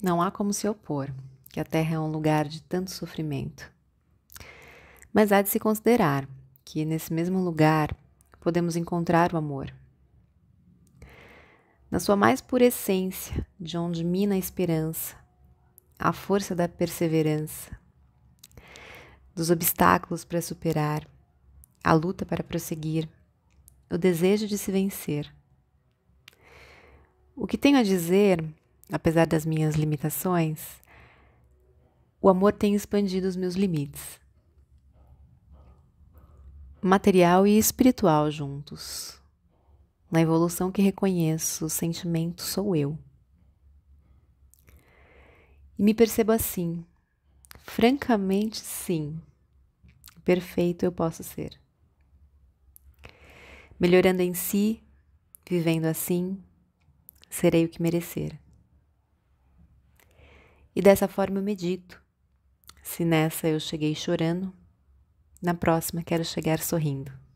Não há como se opor que a Terra é um lugar de tanto sofrimento. Mas há de se considerar que nesse mesmo lugar podemos encontrar o amor. Na sua mais pura essência, de onde mina a esperança, a força da perseverança, dos obstáculos para superar, a luta para prosseguir, o desejo de se vencer. O que tenho a dizer apesar das minhas limitações, o amor tem expandido os meus limites. Material e espiritual juntos. Na evolução que reconheço, o sentimento sou eu. E me percebo assim. Francamente, sim. Perfeito eu posso ser. Melhorando em si, vivendo assim, serei o que merecer. E dessa forma eu medito. Se nessa eu cheguei chorando, na próxima quero chegar sorrindo.